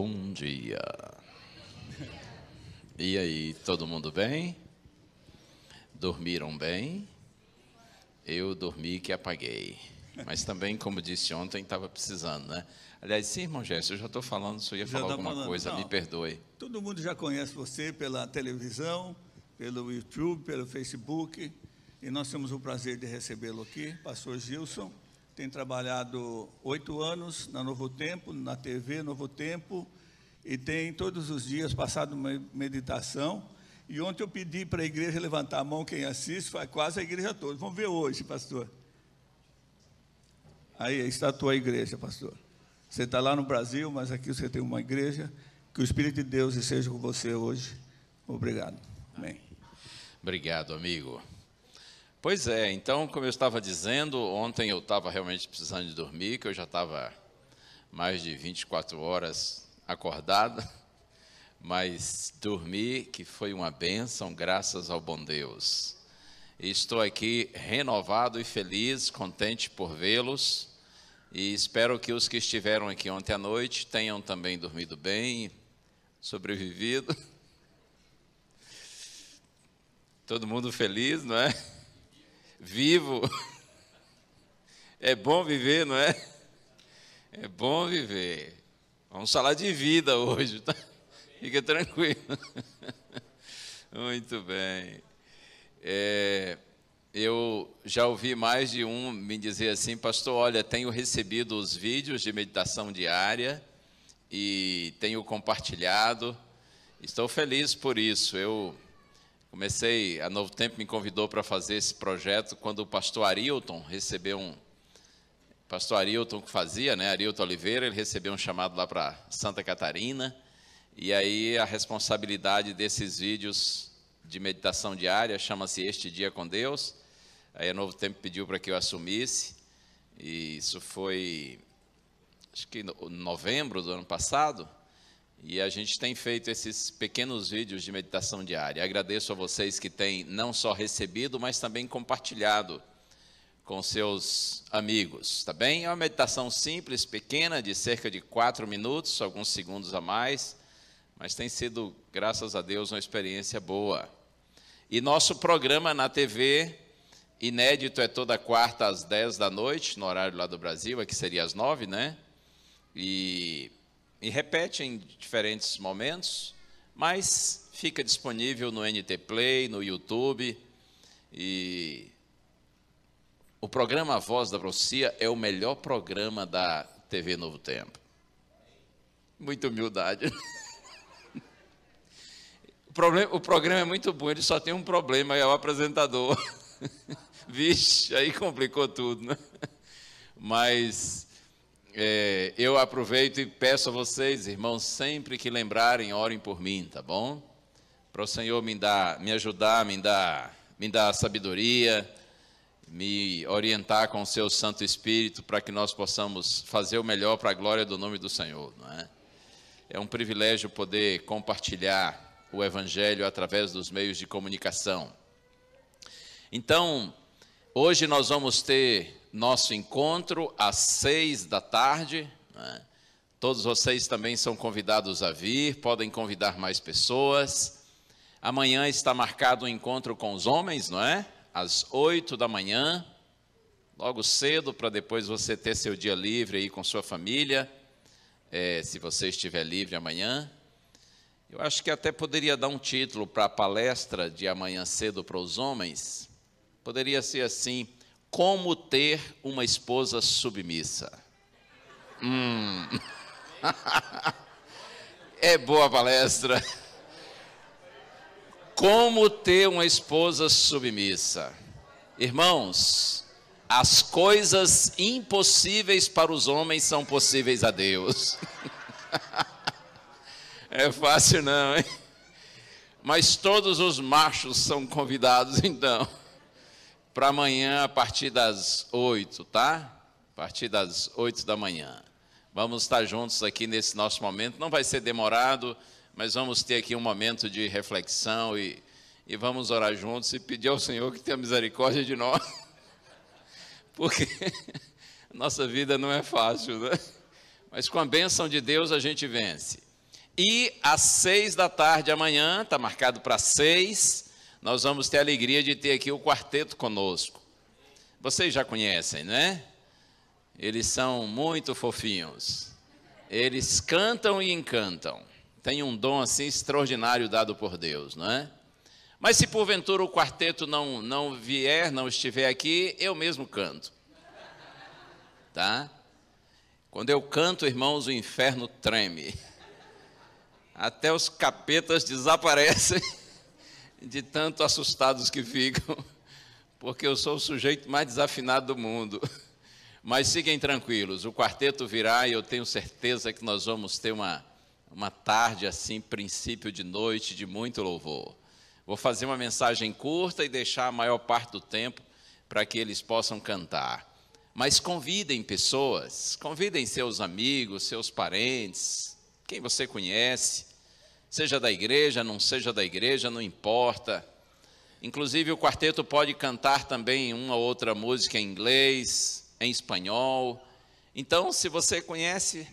Bom dia. E aí, todo mundo bem? Dormiram bem? Eu dormi que apaguei. Mas também, como disse ontem, estava precisando, né? Aliás, sim, irmão Gerson, eu já estou falando, se eu ia já falar tá alguma falando. coisa, Não, me perdoe. Todo mundo já conhece você pela televisão, pelo YouTube, pelo Facebook, e nós temos o prazer de recebê-lo aqui, pastor Gilson. Tem trabalhado oito anos na Novo Tempo, na TV Novo Tempo, e tem todos os dias passado uma meditação. E ontem eu pedi para a igreja levantar a mão quem assiste, foi quase a igreja toda. Vamos ver hoje, pastor. Aí está a tua igreja, pastor. Você está lá no Brasil, mas aqui você tem uma igreja. Que o Espírito de Deus esteja com você hoje. Obrigado. Amém. Obrigado, amigo. Pois é, então, como eu estava dizendo, ontem eu estava realmente precisando de dormir, que eu já estava mais de 24 horas acordado, mas dormi, que foi uma bênção, graças ao bom Deus. estou aqui renovado e feliz, contente por vê-los, e espero que os que estiveram aqui ontem à noite tenham também dormido bem, sobrevivido. Todo mundo feliz, não é? vivo. É bom viver, não é? É bom viver. Vamos falar de vida hoje, tá? Fica tranquilo. Muito bem. É, eu já ouvi mais de um me dizer assim, pastor, olha, tenho recebido os vídeos de meditação diária e tenho compartilhado. Estou feliz por isso. Eu Comecei, a Novo Tempo me convidou para fazer esse projeto quando o pastor Arilton recebeu um. Pastor Arilton que fazia, né? Arilton Oliveira, ele recebeu um chamado lá para Santa Catarina. E aí a responsabilidade desses vídeos de meditação diária chama-se Este Dia com Deus. Aí a Novo Tempo pediu para que eu assumisse. E isso foi, acho que no, novembro do ano passado. E a gente tem feito esses pequenos vídeos de meditação diária. Agradeço a vocês que têm não só recebido, mas também compartilhado com seus amigos, tá bem? É uma meditação simples, pequena, de cerca de quatro minutos, alguns segundos a mais, mas tem sido, graças a Deus, uma experiência boa. E nosso programa na TV, inédito, é toda quarta às 10 da noite, no horário lá do Brasil, aqui é seria às 9, né? E e repete em diferentes momentos, mas fica disponível no NT Play, no YouTube. E o programa Voz da Profecia é o melhor programa da TV Novo Tempo. Muita humildade. O, problema, o programa é muito bom, ele só tem um problema, é o apresentador. Vixe, aí complicou tudo, né? Mas é, eu aproveito e peço a vocês, irmãos, sempre que lembrarem, orem por mim, tá bom? Para o Senhor me dar, me ajudar, me dar, me dar sabedoria, me orientar com o seu Santo Espírito para que nós possamos fazer o melhor para a glória do nome do Senhor, não é? É um privilégio poder compartilhar o evangelho através dos meios de comunicação. Então, hoje nós vamos ter nosso encontro às seis da tarde. Né? Todos vocês também são convidados a vir, podem convidar mais pessoas. Amanhã está marcado um encontro com os homens, não é? Às oito da manhã, logo cedo, para depois você ter seu dia livre aí com sua família, é, se você estiver livre amanhã. Eu acho que até poderia dar um título para a palestra de amanhã cedo para os homens. Poderia ser assim: como ter uma esposa submissa? Hum. é boa palestra. Como ter uma esposa submissa? Irmãos, as coisas impossíveis para os homens são possíveis a Deus. é fácil não, hein? Mas todos os machos são convidados então para amanhã a partir das oito, tá? A partir das oito da manhã. Vamos estar juntos aqui nesse nosso momento. Não vai ser demorado, mas vamos ter aqui um momento de reflexão e, e vamos orar juntos e pedir ao Senhor que tenha misericórdia de nós. Porque nossa vida não é fácil, né? Mas com a bênção de Deus a gente vence. E às seis da tarde amanhã, está marcado para seis, nós vamos ter a alegria de ter aqui o quarteto conosco. Vocês já conhecem, não é? Eles são muito fofinhos. Eles cantam e encantam. Tem um dom assim extraordinário dado por Deus, não é? Mas se porventura o quarteto não, não vier, não estiver aqui, eu mesmo canto. Tá? Quando eu canto, irmãos, o inferno treme. Até os capetas desaparecem. de tanto assustados que ficam, porque eu sou o sujeito mais desafinado do mundo. Mas fiquem tranquilos, o quarteto virá e eu tenho certeza que nós vamos ter uma, uma tarde assim, princípio de noite, de muito louvor. Vou fazer uma mensagem curta e deixar a maior parte do tempo para que eles possam cantar. Mas convidem pessoas, convidem seus amigos, seus parentes, quem você conhece seja da igreja, não seja da igreja, não importa. Inclusive, o quarteto pode cantar também uma ou outra música em inglês, em espanhol. Então, se você conhece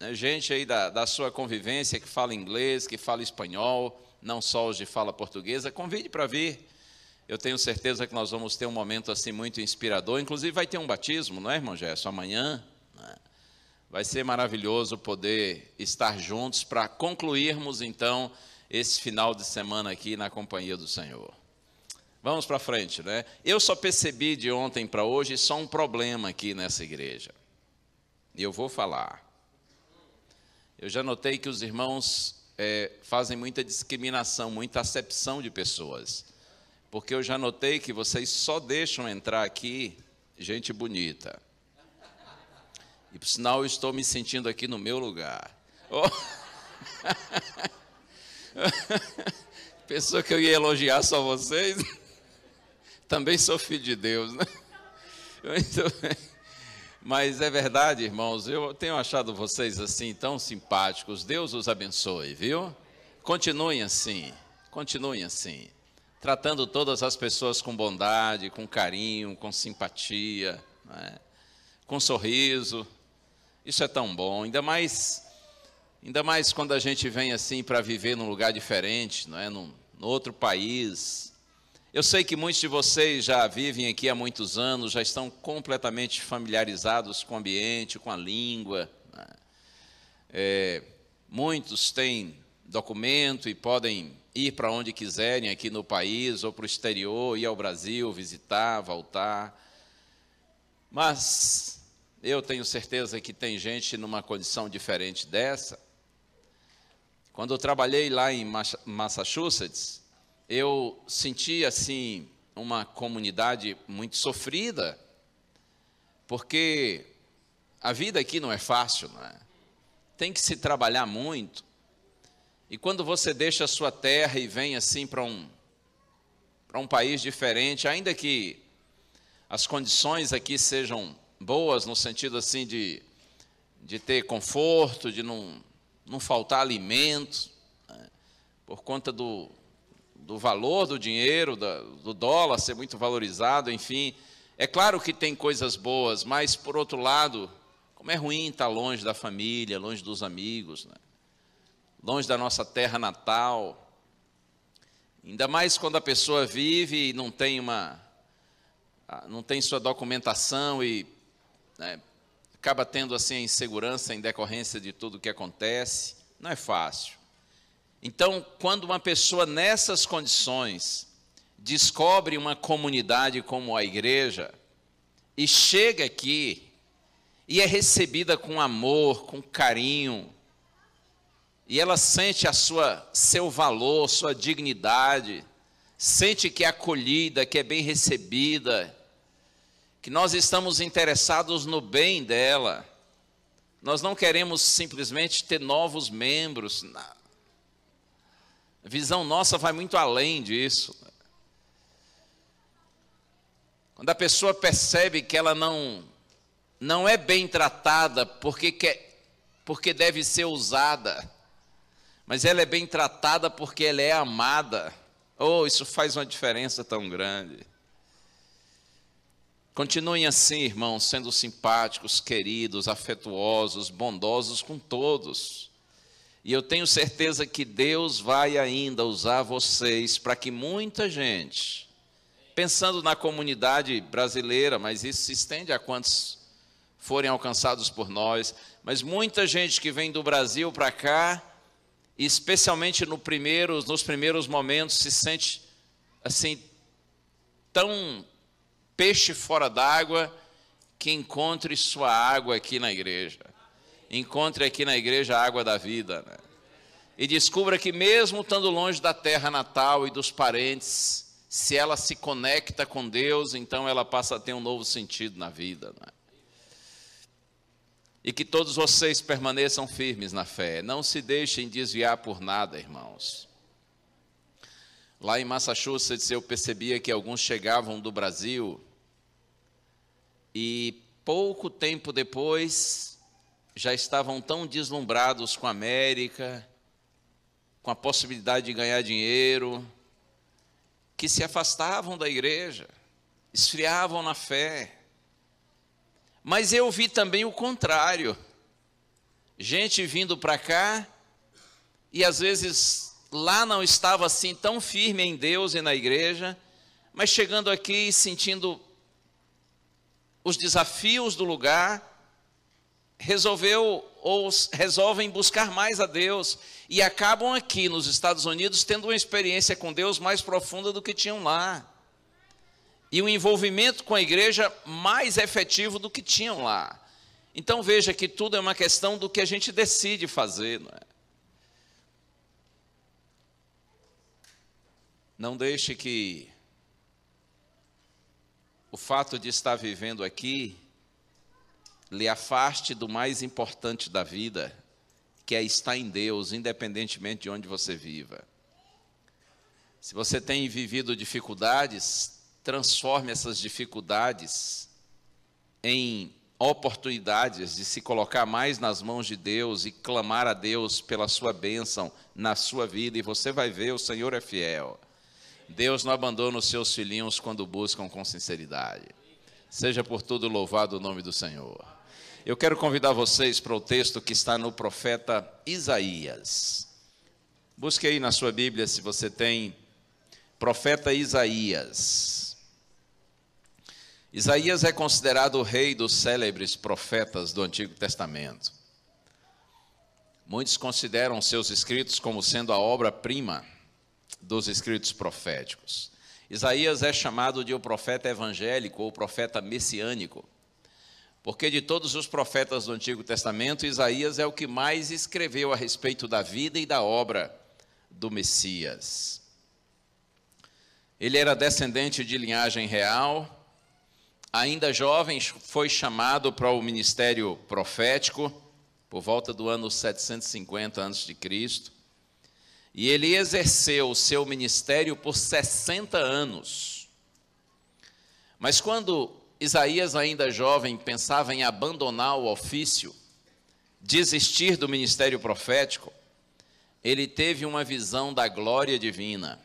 né, gente aí da, da sua convivência que fala inglês, que fala espanhol, não só os de fala portuguesa, convide para vir. Eu tenho certeza que nós vamos ter um momento assim muito inspirador. Inclusive, vai ter um batismo, não é, irmão Gerson? Amanhã. Não é? Vai ser maravilhoso poder estar juntos para concluirmos então esse final de semana aqui na companhia do Senhor. Vamos para frente, né? Eu só percebi de ontem para hoje só um problema aqui nessa igreja. E eu vou falar. Eu já notei que os irmãos é, fazem muita discriminação, muita acepção de pessoas. Porque eu já notei que vocês só deixam entrar aqui gente bonita. E por sinal, eu estou me sentindo aqui no meu lugar. Oh. Pensou que eu ia elogiar só vocês? Também sou filho de Deus, né? Mas é verdade, irmãos, eu tenho achado vocês assim tão simpáticos. Deus os abençoe, viu? Continuem assim, continuem assim, tratando todas as pessoas com bondade, com carinho, com simpatia, né? com sorriso. Isso é tão bom, ainda mais ainda mais quando a gente vem assim para viver num lugar diferente, não é, num, num outro país. Eu sei que muitos de vocês já vivem aqui há muitos anos, já estão completamente familiarizados com o ambiente, com a língua. Né? É, muitos têm documento e podem ir para onde quiserem aqui no país ou para o exterior, ir ao Brasil, visitar, voltar. Mas eu tenho certeza que tem gente numa condição diferente dessa. Quando eu trabalhei lá em Massachusetts, eu senti assim uma comunidade muito sofrida, porque a vida aqui não é fácil, não é? Tem que se trabalhar muito. E quando você deixa a sua terra e vem assim para um para um país diferente, ainda que as condições aqui sejam boas no sentido assim de, de ter conforto, de não, não faltar alimento, né? por conta do, do valor do dinheiro, da, do dólar ser muito valorizado, enfim. É claro que tem coisas boas, mas por outro lado, como é ruim estar longe da família, longe dos amigos, né? longe da nossa terra natal. Ainda mais quando a pessoa vive e não tem uma ah, não tem sua documentação e né, acaba tendo assim a insegurança em decorrência de tudo o que acontece. Não é fácil. Então, quando uma pessoa nessas condições descobre uma comunidade como a igreja e chega aqui e é recebida com amor, com carinho, e ela sente a sua seu valor, sua dignidade, sente que é acolhida, que é bem recebida, que nós estamos interessados no bem dela. Nós não queremos simplesmente ter novos membros. A visão nossa vai muito além disso. Quando a pessoa percebe que ela não não é bem tratada porque quer, porque deve ser usada, mas ela é bem tratada porque ela é amada. Oh, isso faz uma diferença tão grande. Continuem assim, irmãos, sendo simpáticos, queridos, afetuosos, bondosos com todos. E eu tenho certeza que Deus vai ainda usar vocês para que muita gente, pensando na comunidade brasileira, mas isso se estende a quantos forem alcançados por nós, mas muita gente que vem do Brasil para cá, especialmente no primeiro, nos primeiros momentos, se sente assim tão peixe fora d'água que encontre sua água aqui na igreja. Encontre aqui na igreja a água da vida. Né? E descubra que, mesmo estando longe da terra natal e dos parentes, se ela se conecta com Deus, então ela passa a ter um novo sentido na vida. Né? E que todos vocês permaneçam firmes na fé, não se deixem desviar por nada, irmãos. Lá em Massachusetts eu percebia que alguns chegavam do Brasil e pouco tempo depois, já estavam tão deslumbrados com a América, com a possibilidade de ganhar dinheiro, que se afastavam da igreja, esfriavam na fé. Mas eu vi também o contrário. Gente vindo para cá e às vezes lá não estava assim tão firme em Deus e na igreja, mas chegando aqui e sentindo os desafios do lugar, resolveu ou resolvem buscar mais a Deus e acabam aqui nos Estados Unidos tendo uma experiência com Deus mais profunda do que tinham lá. E um envolvimento com a igreja mais efetivo do que tinham lá. Então veja que tudo é uma questão do que a gente decide fazer, não é? Não deixe que o fato de estar vivendo aqui lhe afaste do mais importante da vida, que é estar em Deus, independentemente de onde você viva. Se você tem vivido dificuldades, transforme essas dificuldades em oportunidades de se colocar mais nas mãos de Deus e clamar a Deus pela sua bênção na sua vida, e você vai ver: o Senhor é fiel. Deus não abandona os seus filhinhos quando buscam com sinceridade. Seja por tudo louvado o nome do Senhor. Eu quero convidar vocês para o texto que está no profeta Isaías. Busque aí na sua Bíblia se você tem profeta Isaías. Isaías é considerado o rei dos célebres profetas do Antigo Testamento. Muitos consideram seus escritos como sendo a obra-prima dos escritos proféticos. Isaías é chamado de o profeta evangélico ou profeta messiânico, porque de todos os profetas do Antigo Testamento, Isaías é o que mais escreveu a respeito da vida e da obra do Messias. Ele era descendente de linhagem real, ainda jovem, foi chamado para o ministério profético por volta do ano 750 a.C. E ele exerceu o seu ministério por 60 anos. Mas quando Isaías, ainda jovem, pensava em abandonar o ofício, desistir do ministério profético, ele teve uma visão da glória divina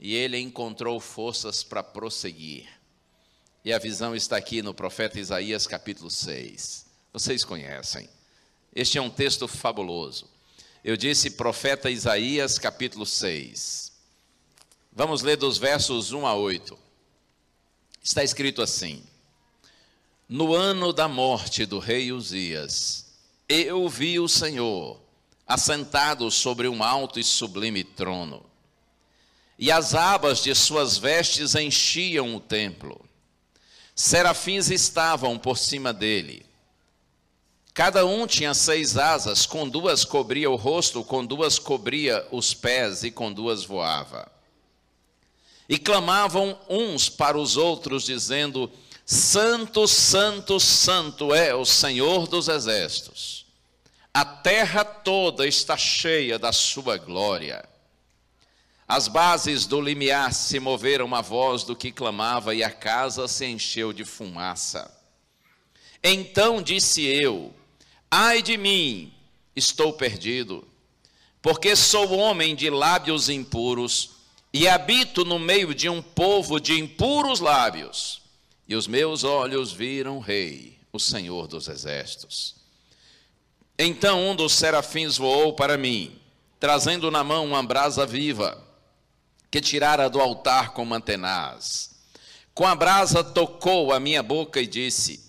e ele encontrou forças para prosseguir. E a visão está aqui no profeta Isaías, capítulo 6. Vocês conhecem. Este é um texto fabuloso. Eu disse profeta Isaías, capítulo 6. Vamos ler dos versos 1 a 8. Está escrito assim: No ano da morte do rei Uzias, eu vi o Senhor assentado sobre um alto e sublime trono. E as abas de suas vestes enchiam o templo. Serafins estavam por cima dele Cada um tinha seis asas, com duas cobria o rosto, com duas cobria os pés e com duas voava. E clamavam uns para os outros, dizendo: Santo, Santo, Santo é o Senhor dos Exércitos. A terra toda está cheia da sua glória. As bases do limiar se moveram à voz do que clamava, e a casa se encheu de fumaça. Então disse eu: Ai de mim, estou perdido, porque sou homem de lábios impuros e habito no meio de um povo de impuros lábios. E os meus olhos viram o Rei, o Senhor dos Exércitos. Então um dos serafins voou para mim, trazendo na mão uma brasa viva, que tirara do altar com mantenaz. Com a brasa tocou a minha boca e disse: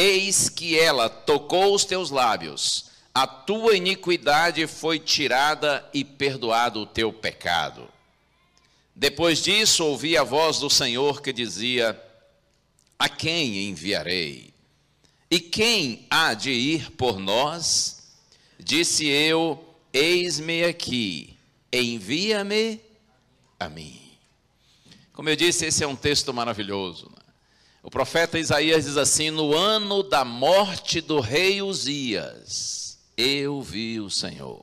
Eis que ela tocou os teus lábios, a tua iniquidade foi tirada e perdoado o teu pecado. Depois disso, ouvi a voz do Senhor que dizia: A quem enviarei? E quem há de ir por nós? Disse eu: Eis-me aqui, envia-me a mim. Como eu disse, esse é um texto maravilhoso. Né? O profeta Isaías diz assim: No ano da morte do rei Uzias, eu vi o Senhor.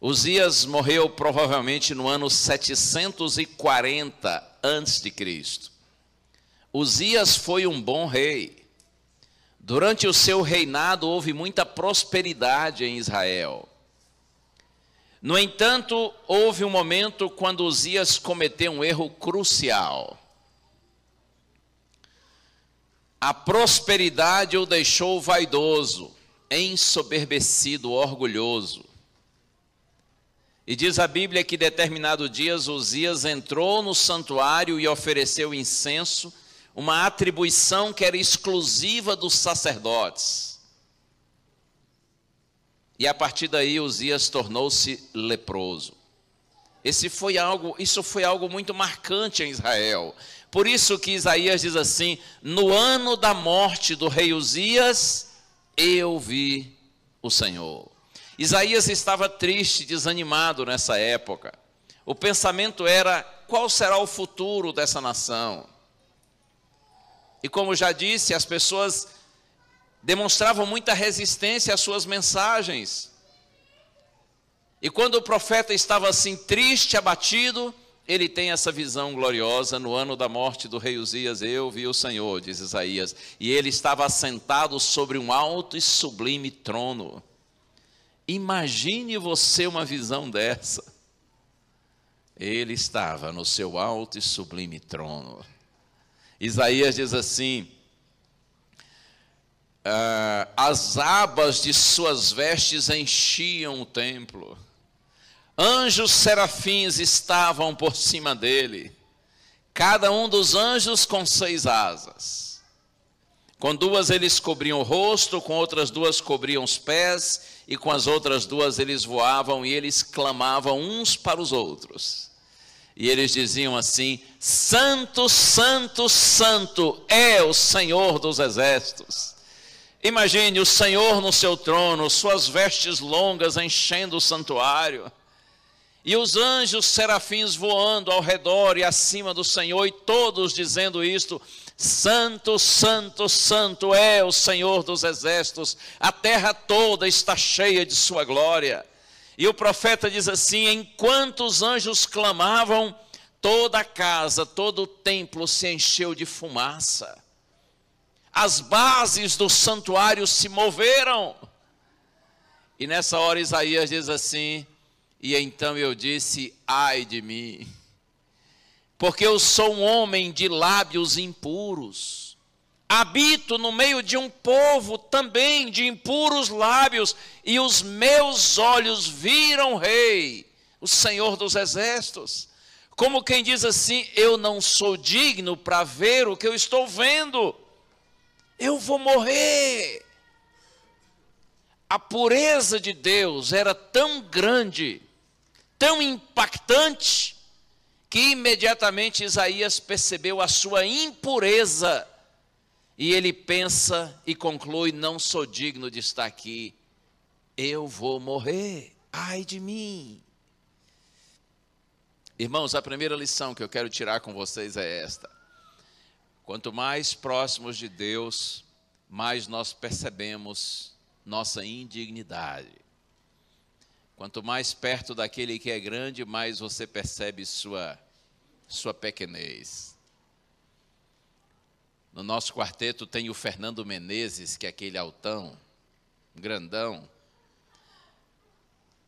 Uzias morreu provavelmente no ano 740 a.C. Uzias foi um bom rei. Durante o seu reinado houve muita prosperidade em Israel. No entanto, houve um momento quando Uzias cometeu um erro crucial. A prosperidade o deixou vaidoso, ensoberbecido, orgulhoso. E diz a Bíblia que determinado dia Uzias entrou no santuário e ofereceu incenso, uma atribuição que era exclusiva dos sacerdotes. E a partir daí Uzias tornou-se leproso. Esse foi algo, isso foi algo muito marcante em Israel. Por isso que Isaías diz assim: No ano da morte do rei Uzias, eu vi o Senhor. Isaías estava triste, desanimado nessa época. O pensamento era: qual será o futuro dessa nação? E como já disse, as pessoas demonstravam muita resistência às suas mensagens. E quando o profeta estava assim triste, abatido, ele tem essa visão gloriosa no ano da morte do rei Uzias, eu vi o Senhor, diz Isaías, e ele estava assentado sobre um alto e sublime trono. Imagine você uma visão dessa. Ele estava no seu alto e sublime trono. Isaías diz assim: ah, as abas de suas vestes enchiam o templo. Anjos serafins estavam por cima dele, cada um dos anjos com seis asas. Com duas eles cobriam o rosto, com outras duas cobriam os pés, e com as outras duas eles voavam e eles clamavam uns para os outros. E eles diziam assim: Santo, Santo, Santo é o Senhor dos exércitos. Imagine o Senhor no seu trono, suas vestes longas enchendo o santuário e os anjos serafins voando ao redor e acima do Senhor, e todos dizendo isto: Santo, Santo, Santo é o Senhor dos exércitos, a terra toda está cheia de Sua glória. E o profeta diz assim: Enquanto os anjos clamavam, toda a casa, todo o templo se encheu de fumaça. As bases do santuário se moveram. E nessa hora Isaías diz assim: e então eu disse: Ai de mim, porque eu sou um homem de lábios impuros. Habito no meio de um povo também de impuros lábios, e os meus olhos viram Rei, o Senhor dos Exércitos. Como quem diz assim: Eu não sou digno para ver o que eu estou vendo, eu vou morrer. A pureza de Deus era tão grande tão impactante que imediatamente Isaías percebeu a sua impureza e ele pensa e conclui: não sou digno de estar aqui, eu vou morrer, ai de mim. Irmãos, a primeira lição que eu quero tirar com vocês é esta: quanto mais próximos de Deus, mais nós percebemos nossa indignidade. Quanto mais perto daquele que é grande, mais você percebe sua, sua pequenez. No nosso quarteto tem o Fernando Menezes, que é aquele altão, grandão.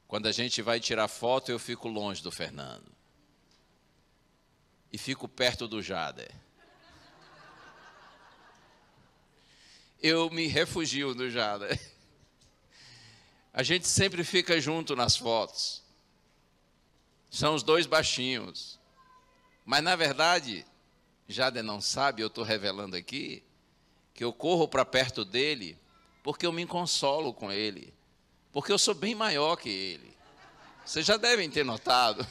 Quando a gente vai tirar foto, eu fico longe do Fernando. E fico perto do Jader. Eu me refugio no Jader. A gente sempre fica junto nas fotos. São os dois baixinhos. Mas, na verdade, Jader não sabe, eu estou revelando aqui, que eu corro para perto dele porque eu me consolo com ele. Porque eu sou bem maior que ele. Vocês já devem ter notado.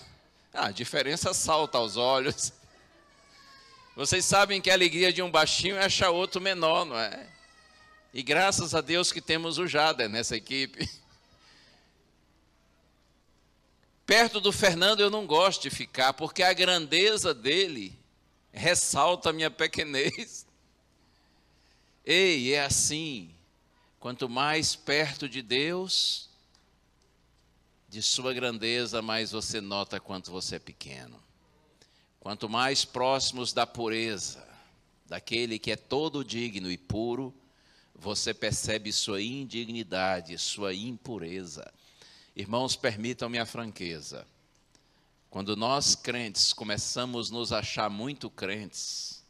Ah, a diferença salta aos olhos. Vocês sabem que a alegria de um baixinho é achar outro menor, não é? E graças a Deus que temos o Jader nessa equipe. Perto do Fernando eu não gosto de ficar, porque a grandeza dele ressalta a minha pequenez. Ei, é assim. Quanto mais perto de Deus, de sua grandeza, mais você nota quanto você é pequeno. Quanto mais próximos da pureza, daquele que é todo digno e puro, você percebe sua indignidade, sua impureza. Irmãos, permitam-me a franqueza. Quando nós crentes começamos a nos achar muito crentes,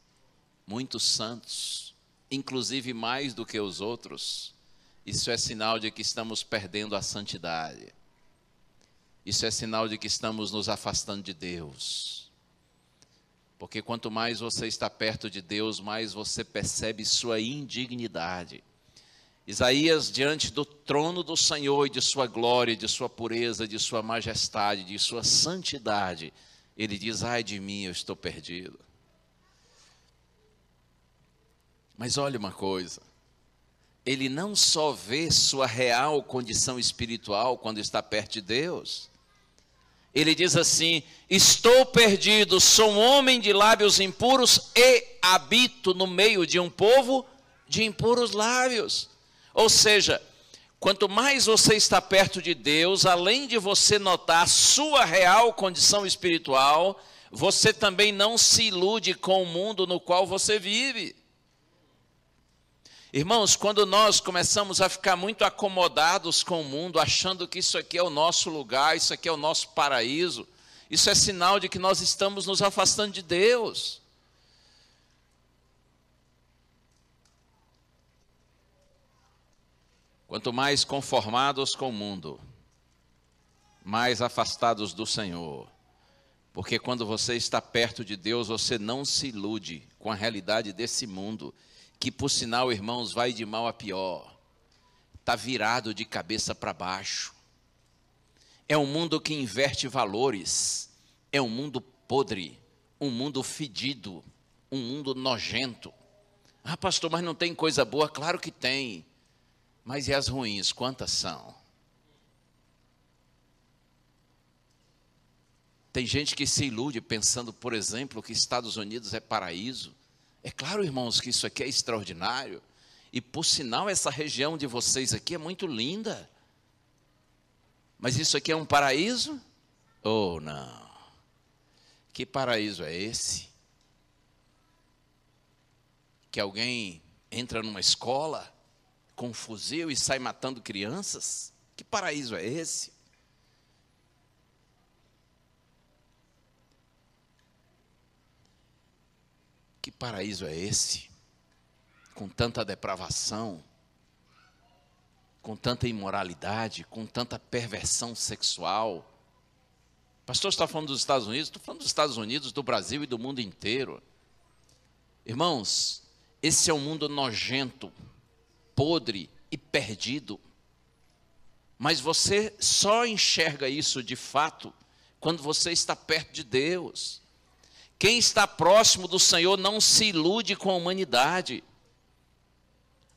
muito santos, inclusive mais do que os outros, isso é sinal de que estamos perdendo a santidade. Isso é sinal de que estamos nos afastando de Deus. Porque quanto mais você está perto de Deus, mais você percebe sua indignidade. Isaías, diante do trono do Senhor e de sua glória, de sua pureza, de sua majestade, de sua santidade, ele diz: Ai de mim, eu estou perdido. Mas olha uma coisa, ele não só vê sua real condição espiritual quando está perto de Deus, ele diz assim: Estou perdido, sou um homem de lábios impuros e habito no meio de um povo de impuros lábios. Ou seja, quanto mais você está perto de Deus, além de você notar a sua real condição espiritual, você também não se ilude com o mundo no qual você vive. Irmãos, quando nós começamos a ficar muito acomodados com o mundo, achando que isso aqui é o nosso lugar, isso aqui é o nosso paraíso, isso é sinal de que nós estamos nos afastando de Deus. Quanto mais conformados com o mundo, mais afastados do Senhor. Porque quando você está perto de Deus, você não se ilude com a realidade desse mundo, que por sinal, irmãos, vai de mal a pior. Está virado de cabeça para baixo. É um mundo que inverte valores. É um mundo podre. Um mundo fedido. Um mundo nojento. Ah, pastor, mas não tem coisa boa? Claro que tem. Mas e as ruins, quantas são? Tem gente que se ilude pensando, por exemplo, que Estados Unidos é paraíso. É claro, irmãos, que isso aqui é extraordinário. E por sinal, essa região de vocês aqui é muito linda. Mas isso aqui é um paraíso? Ou oh, não? Que paraíso é esse? Que alguém entra numa escola com um fuzil e sai matando crianças? Que paraíso é esse? Que paraíso é esse? Com tanta depravação, com tanta imoralidade, com tanta perversão sexual. O pastor está falando dos Estados Unidos, estou falando dos Estados Unidos, do Brasil e do mundo inteiro. Irmãos, esse é um mundo nojento podre e perdido. Mas você só enxerga isso de fato quando você está perto de Deus. Quem está próximo do Senhor não se ilude com a humanidade.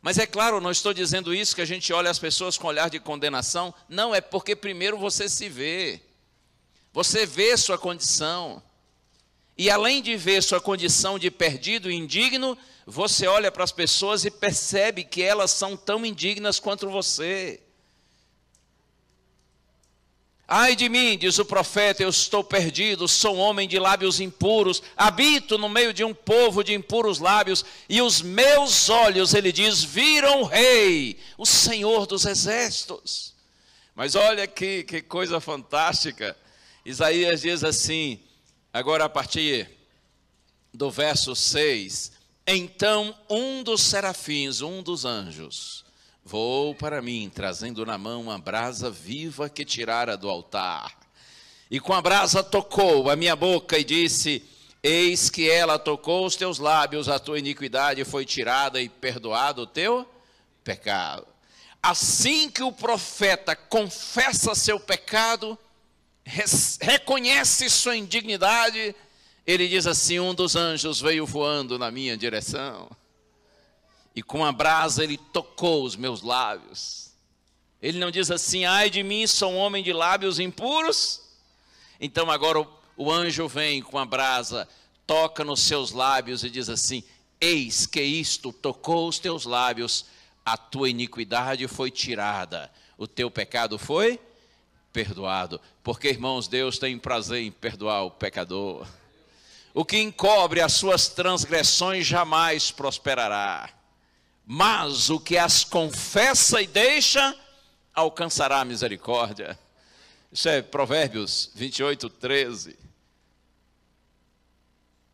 Mas é claro, não estou dizendo isso que a gente olha as pessoas com olhar de condenação. Não, é porque primeiro você se vê. Você vê sua condição. E além de ver sua condição de perdido e indigno, você olha para as pessoas e percebe que elas são tão indignas quanto você. Ai de mim, diz o profeta, eu estou perdido, sou homem de lábios impuros, habito no meio de um povo de impuros lábios, e os meus olhos, ele diz, viram o Rei, o Senhor dos Exércitos. Mas olha que, que coisa fantástica, Isaías diz assim, agora a partir do verso 6, então um dos serafins, um dos anjos, voou para mim, trazendo na mão uma brasa viva que tirara do altar. E com a brasa tocou a minha boca e disse: Eis que ela tocou os teus lábios, a tua iniquidade foi tirada e perdoado o teu pecado. Assim que o profeta confessa seu pecado, reconhece sua indignidade, ele diz assim: Um dos anjos veio voando na minha direção, e com a brasa ele tocou os meus lábios. Ele não diz assim: Ai de mim, sou um homem de lábios impuros. Então agora o, o anjo vem com a brasa, toca nos seus lábios e diz assim: Eis que isto tocou os teus lábios, a tua iniquidade foi tirada, o teu pecado foi perdoado. Porque, irmãos, Deus tem prazer em perdoar o pecador. O que encobre as suas transgressões jamais prosperará, mas o que as confessa e deixa alcançará a misericórdia. Isso é Provérbios 28, 13.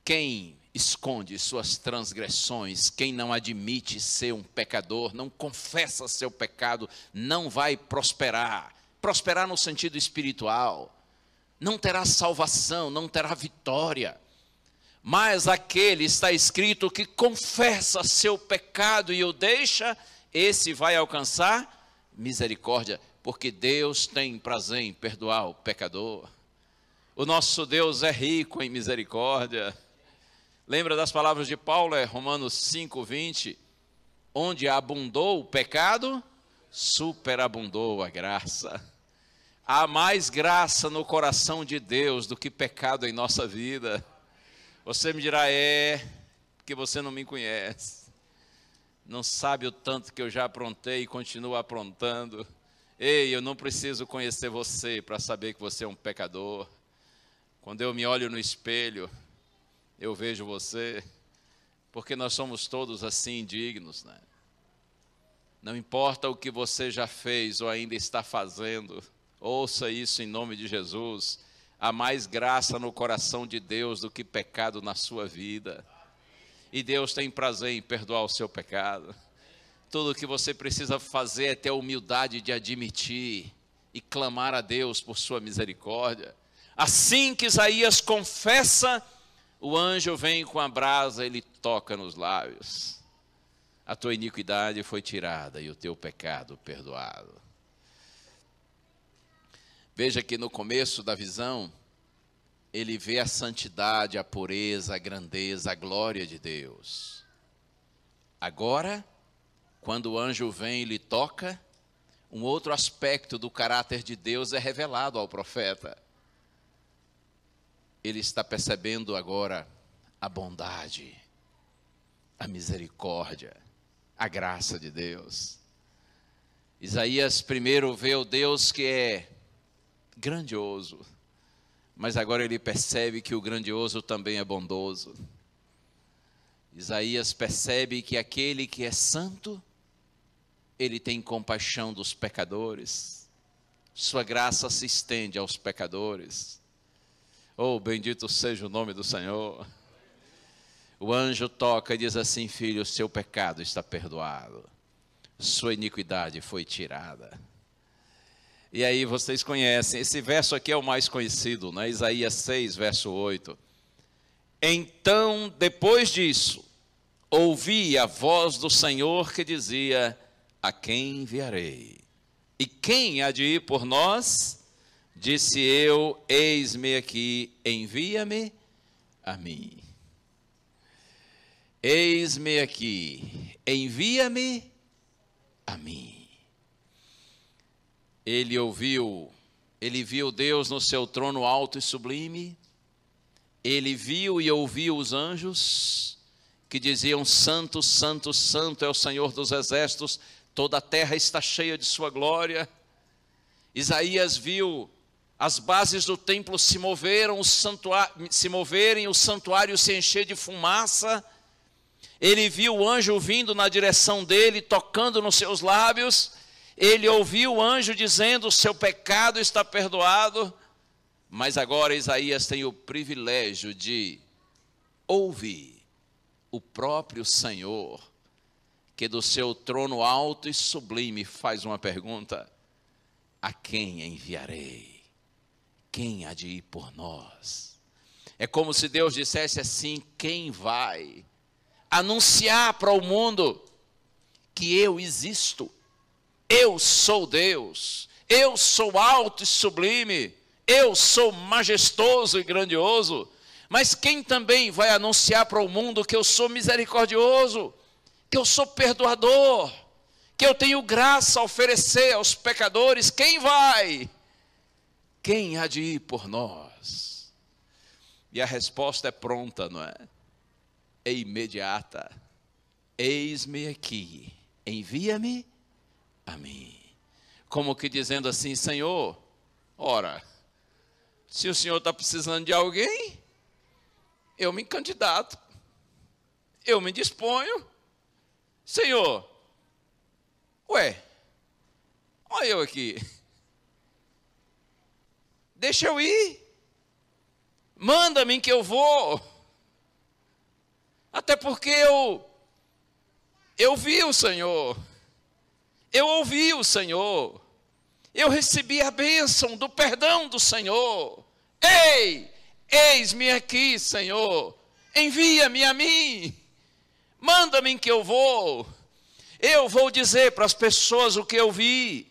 Quem esconde suas transgressões, quem não admite ser um pecador, não confessa seu pecado, não vai prosperar. Prosperar no sentido espiritual. Não terá salvação, não terá vitória. Mas aquele está escrito que confessa seu pecado e o deixa, esse vai alcançar misericórdia, porque Deus tem prazer em perdoar o pecador. O nosso Deus é rico em misericórdia. Lembra das palavras de Paulo, é Romanos 5, 20? Onde abundou o pecado, superabundou a graça. Há mais graça no coração de Deus do que pecado em nossa vida. Você me dirá, é, porque você não me conhece. Não sabe o tanto que eu já aprontei e continuo aprontando. Ei, eu não preciso conhecer você para saber que você é um pecador. Quando eu me olho no espelho, eu vejo você, porque nós somos todos assim indignos, né? Não importa o que você já fez ou ainda está fazendo, ouça isso em nome de Jesus Há mais graça no coração de Deus do que pecado na sua vida. E Deus tem prazer em perdoar o seu pecado. Tudo o que você precisa fazer é ter a humildade de admitir e clamar a Deus por sua misericórdia. Assim que Isaías confessa, o anjo vem com a brasa, ele toca nos lábios. A tua iniquidade foi tirada e o teu pecado perdoado. Veja que no começo da visão, ele vê a santidade, a pureza, a grandeza, a glória de Deus. Agora, quando o anjo vem e lhe toca, um outro aspecto do caráter de Deus é revelado ao profeta. Ele está percebendo agora a bondade, a misericórdia, a graça de Deus. Isaías primeiro vê o Deus que é grandioso. Mas agora ele percebe que o grandioso também é bondoso. Isaías percebe que aquele que é santo, ele tem compaixão dos pecadores. Sua graça se estende aos pecadores. Oh, bendito seja o nome do Senhor. O anjo toca e diz assim: Filho, seu pecado está perdoado, sua iniquidade foi tirada. E aí vocês conhecem, esse verso aqui é o mais conhecido, né? Isaías 6, verso 8. Então, depois disso, ouvi a voz do Senhor que dizia: A quem enviarei? E quem há de ir por nós? Disse eu: Eis-me aqui, envia-me a mim. Eis-me aqui, envia-me a mim ele ouviu, ele viu Deus no seu trono alto e sublime, ele viu e ouviu os anjos que diziam: Santo, Santo, Santo é o Senhor dos exércitos, toda a terra está cheia de Sua glória. Isaías viu as bases do templo se moveram, o santuário, se moverem, o santuário se encher de fumaça. Ele viu o anjo vindo na direção dele, tocando nos seus lábios. Ele ouviu o anjo dizendo: o seu pecado está perdoado. Mas agora Isaías tem o privilégio de ouvir o próprio Senhor, que do seu trono alto e sublime faz uma pergunta: A quem enviarei? Quem há de ir por nós? É como se Deus dissesse assim: Quem vai anunciar para o mundo que eu existo? Eu sou Deus, eu sou alto e sublime, eu sou majestoso e grandioso. Mas quem também vai anunciar para o mundo que eu sou misericordioso, que eu sou perdoador, que eu tenho graça a oferecer aos pecadores? Quem vai? Quem há de ir por nós? E a resposta é pronta, não é? É imediata. Eis-me aqui, envia-me a mim. Como que dizendo assim, Senhor, ora, se o Senhor está precisando de alguém, eu me candidato, eu me disponho. Senhor, ué, olha eu aqui, deixa eu ir, manda-me que eu vou. Até porque eu, eu vi o Senhor. Eu ouvi o Senhor, eu recebi a bênção do perdão do Senhor. Ei, eis-me aqui, Senhor, envia-me a mim, manda-me que eu vou. Eu vou dizer para as pessoas o que eu vi,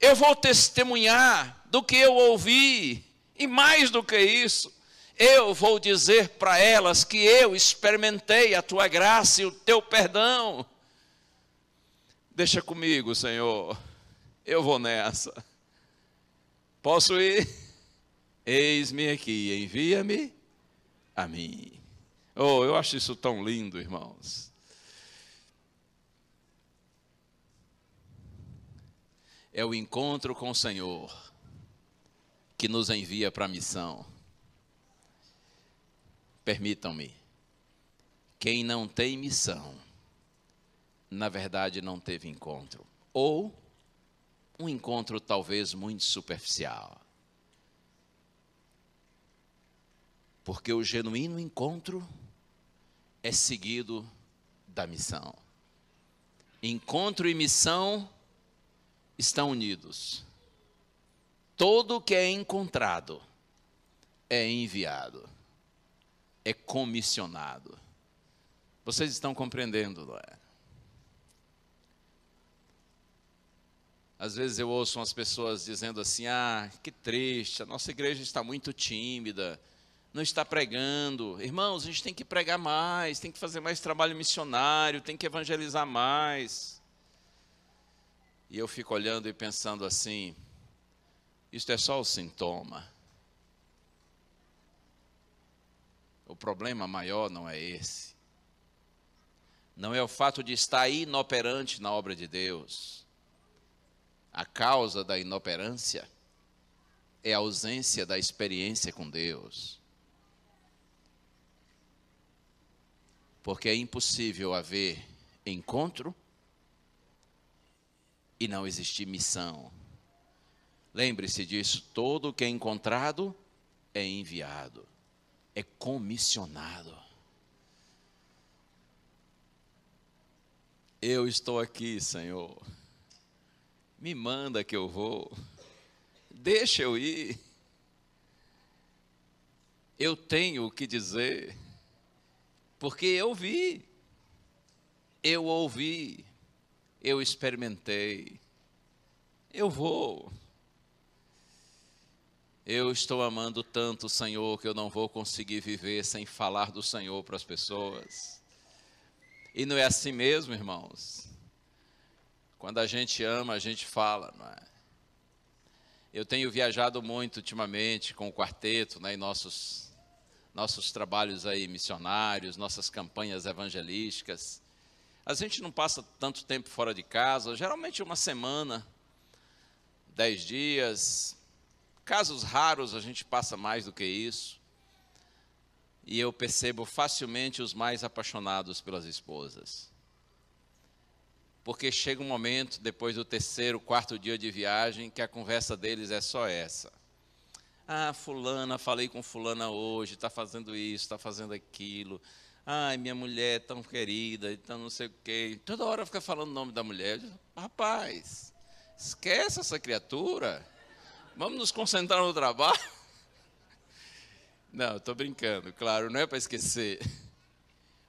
eu vou testemunhar do que eu ouvi, e mais do que isso, eu vou dizer para elas que eu experimentei a tua graça e o teu perdão. Deixa comigo, Senhor, eu vou nessa. Posso ir? Eis-me aqui, envia-me a mim. Oh, eu acho isso tão lindo, irmãos. É o encontro com o Senhor que nos envia para a missão. Permitam-me, quem não tem missão na verdade não teve encontro. Ou um encontro talvez muito superficial. Porque o genuíno encontro é seguido da missão. Encontro e missão estão unidos. Todo que é encontrado é enviado, é comissionado. Vocês estão compreendendo, não é? Às vezes eu ouço umas pessoas dizendo assim: ah, que triste, a nossa igreja está muito tímida, não está pregando. Irmãos, a gente tem que pregar mais, tem que fazer mais trabalho missionário, tem que evangelizar mais. E eu fico olhando e pensando assim: isto é só o sintoma. O problema maior não é esse. Não é o fato de estar inoperante na obra de Deus a causa da inoperância é a ausência da experiência com Deus. Porque é impossível haver encontro e não existir missão. Lembre-se disso: todo que é encontrado é enviado, é comissionado. Eu estou aqui, Senhor. Me manda que eu vou. Deixa eu ir. Eu tenho o que dizer. Porque eu vi. Eu ouvi. Eu experimentei. Eu vou. Eu estou amando tanto o Senhor que eu não vou conseguir viver sem falar do Senhor para as pessoas. E não é assim mesmo, irmãos. Quando a gente ama, a gente fala, não é? Eu tenho viajado muito ultimamente com o quarteto, né, em nossos, nossos trabalhos aí missionários, nossas campanhas evangelísticas. A gente não passa tanto tempo fora de casa, geralmente uma semana, dez dias. Casos raros a gente passa mais do que isso. E eu percebo facilmente os mais apaixonados pelas esposas porque chega um momento, depois do terceiro, quarto dia de viagem, que a conversa deles é só essa. Ah, fulana, falei com fulana hoje, está fazendo isso, está fazendo aquilo. Ai, minha mulher é tão querida, então não sei o quê. Toda hora fica falando o nome da mulher. Digo, Rapaz, esquece essa criatura. Vamos nos concentrar no trabalho. Não, estou brincando, claro, não é para esquecer.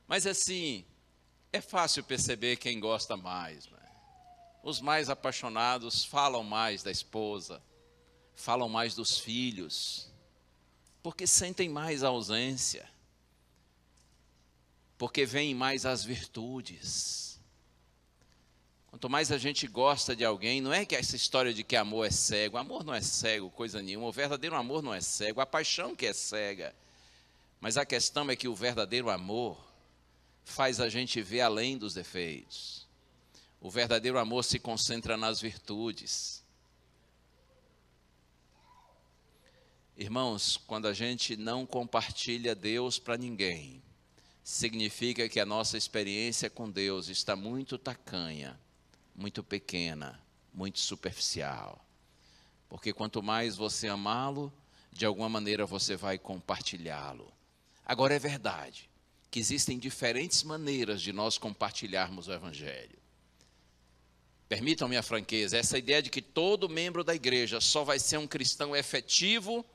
Mas assim, é fácil perceber quem gosta mais. Né? Os mais apaixonados falam mais da esposa, falam mais dos filhos, porque sentem mais a ausência, porque veem mais as virtudes. Quanto mais a gente gosta de alguém, não é que essa história de que amor é cego, amor não é cego, coisa nenhuma, o verdadeiro amor não é cego, a paixão que é cega. Mas a questão é que o verdadeiro amor faz a gente ver além dos defeitos. O verdadeiro amor se concentra nas virtudes. Irmãos, quando a gente não compartilha Deus para ninguém, significa que a nossa experiência com Deus está muito tacanha, muito pequena, muito superficial. Porque quanto mais você amá-lo, de alguma maneira você vai compartilhá-lo. Agora é verdade que existem diferentes maneiras de nós compartilharmos o Evangelho. Permitam-me a franqueza, essa ideia de que todo membro da igreja só vai ser um cristão efetivo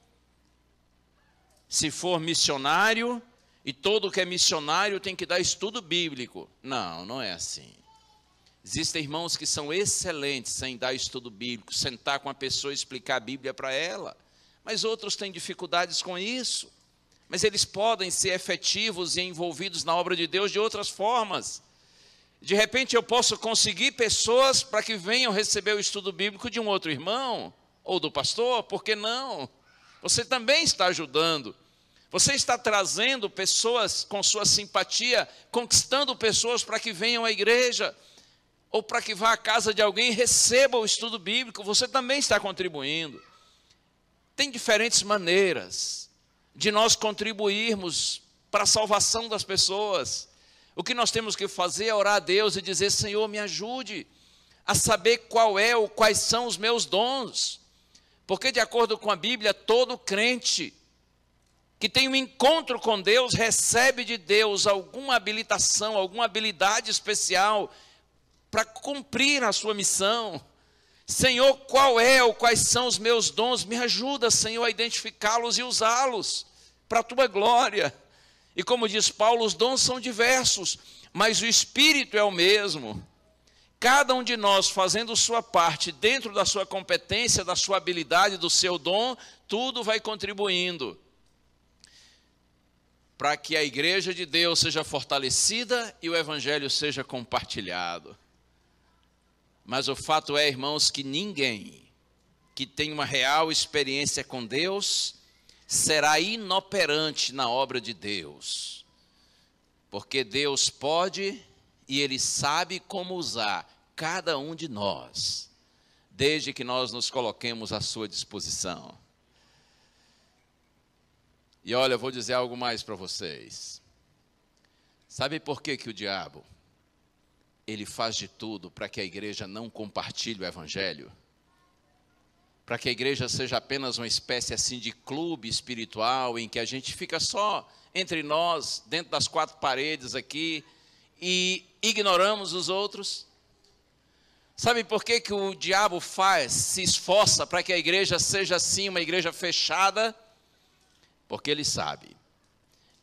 se for missionário e todo que é missionário tem que dar estudo bíblico. Não, não é assim. Existem irmãos que são excelentes sem dar estudo bíblico, sentar com a pessoa e explicar a Bíblia para ela, mas outros têm dificuldades com isso mas eles podem ser efetivos e envolvidos na obra de Deus de outras formas. De repente eu posso conseguir pessoas para que venham receber o estudo bíblico de um outro irmão ou do pastor, por que não? Você também está ajudando. Você está trazendo pessoas com sua simpatia, conquistando pessoas para que venham à igreja ou para que vá à casa de alguém e receba o estudo bíblico, você também está contribuindo. Tem diferentes maneiras de nós contribuirmos para a salvação das pessoas. O que nós temos que fazer é orar a Deus e dizer: Senhor, me ajude a saber qual é ou quais são os meus dons. Porque, de acordo com a Bíblia, todo crente que tem um encontro com Deus recebe de Deus alguma habilitação, alguma habilidade especial para cumprir a sua missão. Senhor, qual é ou quais são os meus dons? Me ajuda, Senhor, a identificá-los e usá-los para a tua glória. E como diz Paulo, os dons são diversos, mas o Espírito é o mesmo. Cada um de nós fazendo sua parte, dentro da sua competência, da sua habilidade, do seu dom, tudo vai contribuindo para que a igreja de Deus seja fortalecida e o evangelho seja compartilhado. Mas o fato é, irmãos, que ninguém que tem uma real experiência com Deus será inoperante na obra de Deus. Porque Deus pode e Ele sabe como usar cada um de nós, desde que nós nos coloquemos à sua disposição. E olha, eu vou dizer algo mais para vocês. Sabe por que, que o diabo ele faz de tudo para que a igreja não compartilhe o evangelho, para que a igreja seja apenas uma espécie assim de clube espiritual em que a gente fica só entre nós, dentro das quatro paredes aqui e ignoramos os outros. Sabe por que, que o diabo faz, se esforça para que a igreja seja assim, uma igreja fechada? Porque ele sabe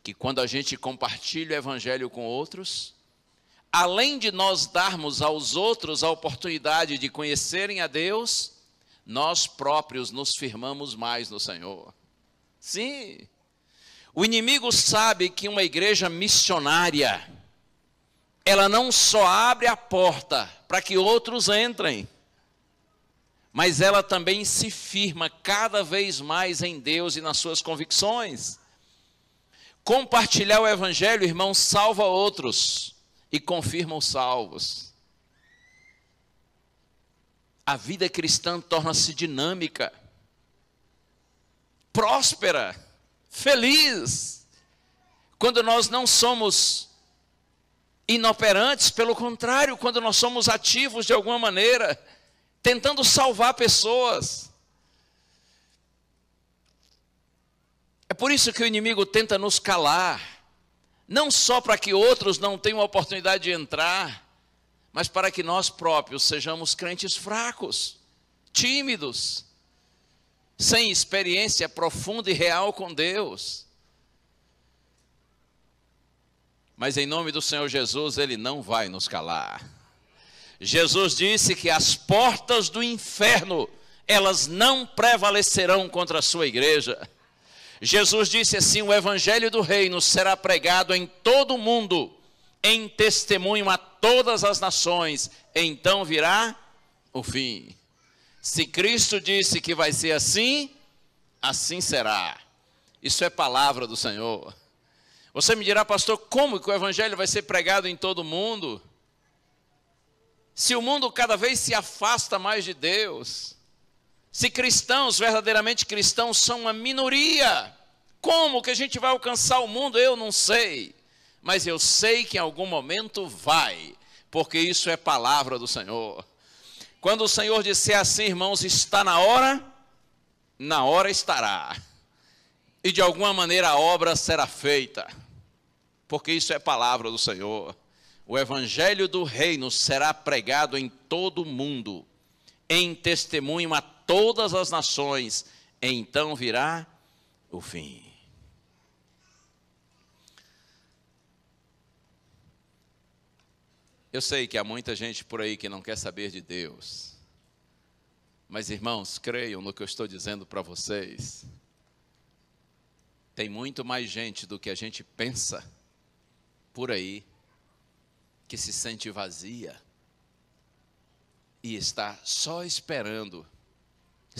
que quando a gente compartilha o evangelho com outros, além de nós darmos aos outros a oportunidade de conhecerem a Deus, nós próprios nos firmamos mais no Senhor. Sim. O inimigo sabe que uma igreja missionária, ela não só abre a porta para que outros entrem, mas ela também se firma cada vez mais em Deus e nas suas convicções. Compartilhar o evangelho, irmão, salva outros e confirma os salvos. A vida cristã torna-se dinâmica, próspera, feliz, quando nós não somos inoperantes, pelo contrário, quando nós somos ativos de alguma maneira, tentando salvar pessoas. É por isso que o inimigo tenta nos calar não só para que outros não tenham a oportunidade de entrar, mas para que nós próprios sejamos crentes fracos, tímidos, sem experiência profunda e real com Deus. Mas em nome do Senhor Jesus, Ele não vai nos calar. Jesus disse que as portas do inferno, elas não prevalecerão contra a sua igreja. Jesus disse assim: O evangelho do reino será pregado em todo o mundo, em testemunho a todas as nações, então virá o fim. Se Cristo disse que vai ser assim, assim será. Isso é palavra do Senhor. Você me dirá, pastor, como que o evangelho vai ser pregado em todo o mundo? Se o mundo cada vez se afasta mais de Deus, se cristãos, verdadeiramente cristãos, são uma minoria, como que a gente vai alcançar o mundo? Eu não sei. Mas eu sei que em algum momento vai, porque isso é palavra do Senhor. Quando o Senhor disser assim, irmãos, está na hora, na hora estará. E de alguma maneira a obra será feita, porque isso é palavra do Senhor. O evangelho do reino será pregado em todo o mundo, em testemunho a todas as nações, então virá o fim. Eu sei que há muita gente por aí que não quer saber de Deus, mas irmãos, creiam no que eu estou dizendo para vocês. Tem muito mais gente do que a gente pensa por aí que se sente vazia e está só esperando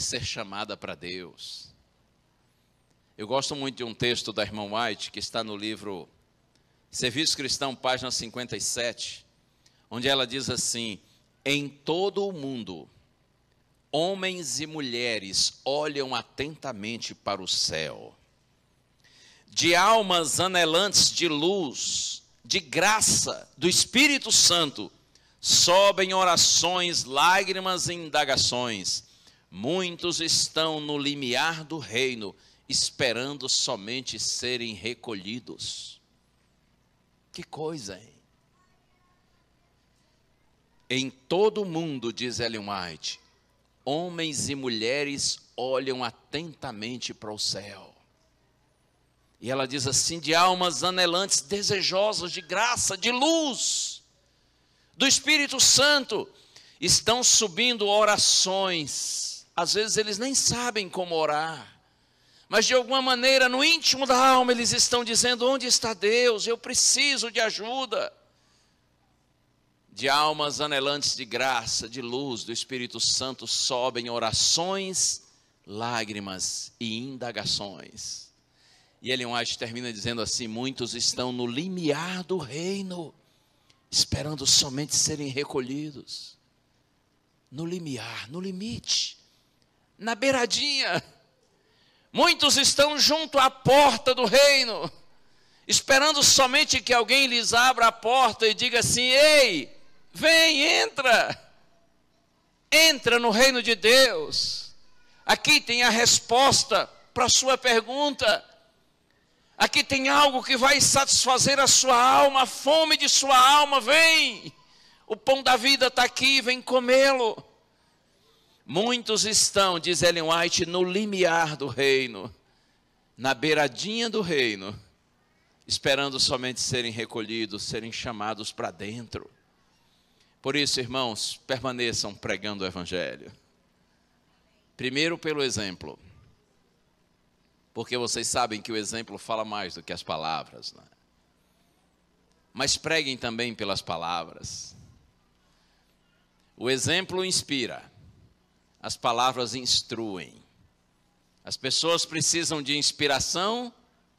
ser chamada para Deus. Eu gosto muito de um texto da irmã White que está no livro Serviço Cristão, página 57, onde ela diz assim: Em todo o mundo, homens e mulheres olham atentamente para o céu, de almas anelantes de luz, de graça, do Espírito Santo, sobem orações, lágrimas e indagações Muitos estão no limiar do reino, esperando somente serem recolhidos. Que coisa, hein? Em todo o mundo, diz Ellen White, homens e mulheres olham atentamente para o céu. E ela diz assim: de almas anelantes, desejosas de graça, de luz, do Espírito Santo, estão subindo orações às vezes eles nem sabem como orar, mas de alguma maneira no íntimo da alma eles estão dizendo: onde está Deus? Eu preciso de ajuda. De almas anelantes de graça, de luz, do Espírito Santo sobem orações, lágrimas e indagações. E Ellen White termina dizendo assim: muitos estão no limiar do reino, esperando somente serem recolhidos. No limiar, no limite na beiradinha. Muitos estão junto à porta do reino, esperando somente que alguém lhes abra a porta e diga assim: Ei, vem, entra. Entra no reino de Deus. Aqui tem a resposta para a sua pergunta. Aqui tem algo que vai satisfazer a sua alma, a fome de sua alma. Vem, o pão da vida está aqui, vem comê-lo. Muitos estão, diz Ellen White, no limiar do reino, na beiradinha do reino, esperando somente serem recolhidos, serem chamados para dentro. Por isso, irmãos, permaneçam pregando o Evangelho. Primeiro, pelo exemplo, porque vocês sabem que o exemplo fala mais do que as palavras, né? mas preguem também pelas palavras. O exemplo inspira as palavras instruem. As pessoas precisam de inspiração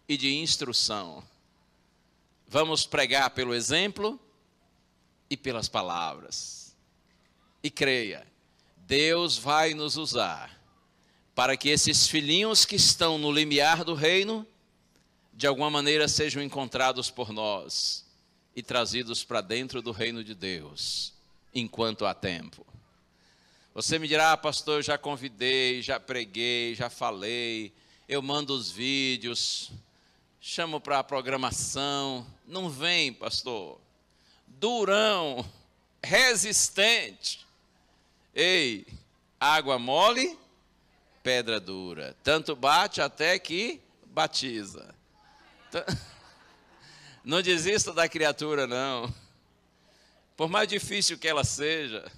e de instrução. Vamos pregar pelo exemplo e pelas palavras. E creia, Deus vai nos usar para que esses filhinhos que estão no limiar do reino, de alguma maneira sejam encontrados por nós e trazidos para dentro do reino de Deus, enquanto há tempo. Você me dirá, ah, pastor, eu já convidei, já preguei, já falei, eu mando os vídeos, chamo para a programação. Não vem, pastor. Durão, resistente. Ei, água mole, pedra dura. Tanto bate até que batiza. Não desista da criatura, não. Por mais difícil que ela seja.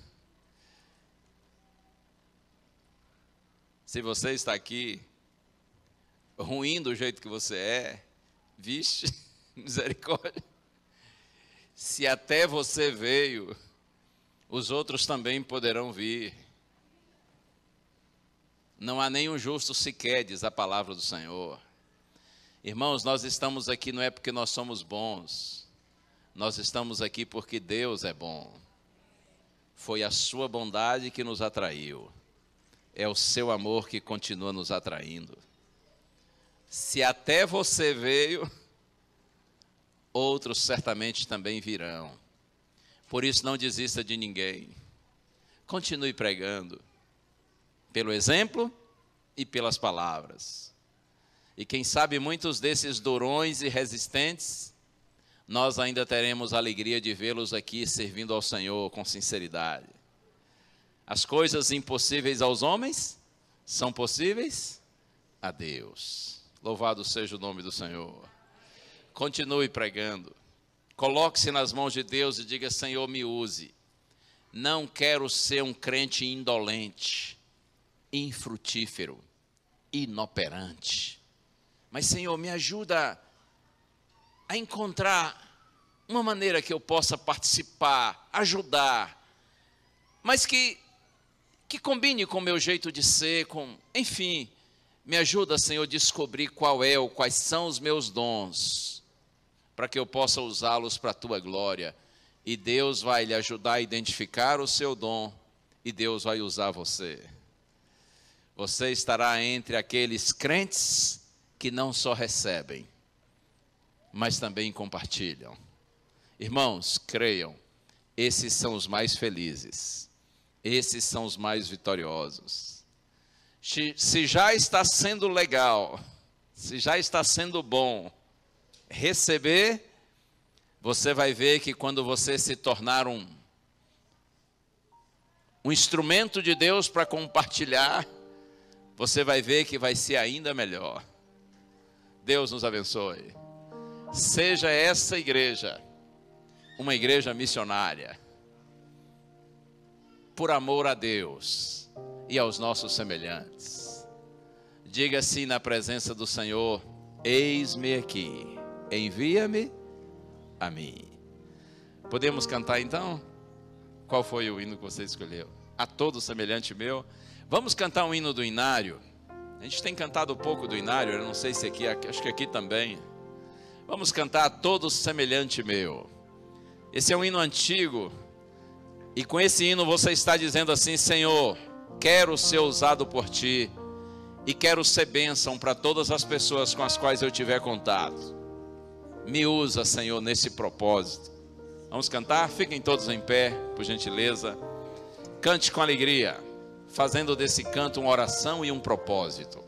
Se você está aqui ruim do jeito que você é, viste, misericórdia. Se até você veio, os outros também poderão vir. Não há nenhum justo sequer, diz a palavra do Senhor. Irmãos, nós estamos aqui não é porque nós somos bons, nós estamos aqui porque Deus é bom. Foi a Sua bondade que nos atraiu é o seu amor que continua nos atraindo. Se até você veio, outros certamente também virão. Por isso, não desista de ninguém. Continue pregando, pelo exemplo e pelas palavras. E quem sabe muitos desses durões e resistentes, nós ainda teremos a alegria de vê-los aqui servindo ao Senhor com sinceridade. As coisas impossíveis aos homens são possíveis a Deus. Louvado seja o nome do Senhor. Continue pregando. Coloque-se nas mãos de Deus e diga: Senhor, me use. Não quero ser um crente indolente, infrutífero, inoperante. Mas, Senhor, me ajuda a encontrar uma maneira que eu possa participar, ajudar, mas que que combine com o meu jeito de ser, com, enfim, me ajuda, Senhor, a descobrir qual é ou quais são os meus dons, para que eu possa usá-los para a tua glória. E Deus vai lhe ajudar a identificar o seu dom e Deus vai usar você. Você estará entre aqueles crentes que não só recebem, mas também compartilham. Irmãos, creiam, esses são os mais felizes esses são os mais vitoriosos. Se já está sendo legal, se já está sendo bom receber, você vai ver que quando você se tornar um, um instrumento de Deus para compartilhar, você vai ver que vai ser ainda melhor. Deus nos abençoe. Seja essa igreja uma igreja missionária por amor a Deus e aos nossos semelhantes. Diga assim na presença do Senhor: Eis-me aqui, envia-me a mim. Podemos cantar então? Qual foi o hino que você escolheu? A todo semelhante meu. Vamos cantar um hino do Inário. A gente tem cantado um pouco do Inário, eu não sei se aqui, acho que aqui também. Vamos cantar a todo semelhante meu. Esse é um hino antigo, e com esse hino você está dizendo assim: Senhor, quero ser usado por ti e quero ser bênção para todas as pessoas com as quais eu tiver contato. Me usa, Senhor, nesse propósito. Vamos cantar? Fiquem todos em pé, por gentileza. Cante com alegria, fazendo desse canto uma oração e um propósito.